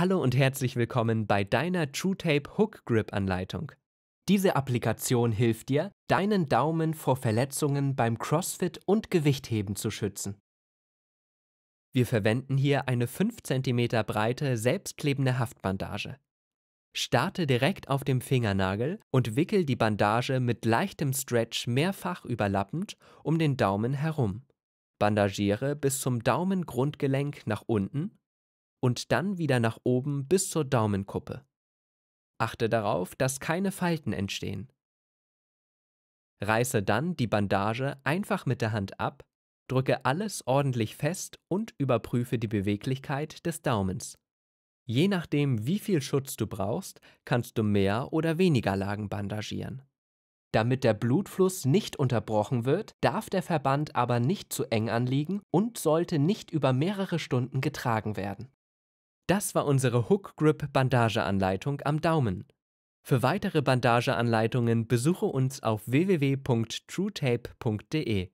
Hallo und herzlich willkommen bei deiner TrueTape Hook Grip Anleitung. Diese Applikation hilft dir, deinen Daumen vor Verletzungen beim CrossFit und Gewichtheben zu schützen. Wir verwenden hier eine 5 cm breite selbstklebende Haftbandage. Starte direkt auf dem Fingernagel und wickel die Bandage mit leichtem Stretch mehrfach überlappend um den Daumen herum. Bandagiere bis zum Daumengrundgelenk nach unten und dann wieder nach oben bis zur Daumenkuppe. Achte darauf, dass keine Falten entstehen. Reiße dann die Bandage einfach mit der Hand ab, drücke alles ordentlich fest und überprüfe die Beweglichkeit des Daumens. Je nachdem, wie viel Schutz du brauchst, kannst du mehr oder weniger Lagen bandagieren. Damit der Blutfluss nicht unterbrochen wird, darf der Verband aber nicht zu eng anliegen und sollte nicht über mehrere Stunden getragen werden. Das war unsere Hook Grip Bandageanleitung am Daumen. Für weitere Bandageanleitungen besuche uns auf www.truetape.de.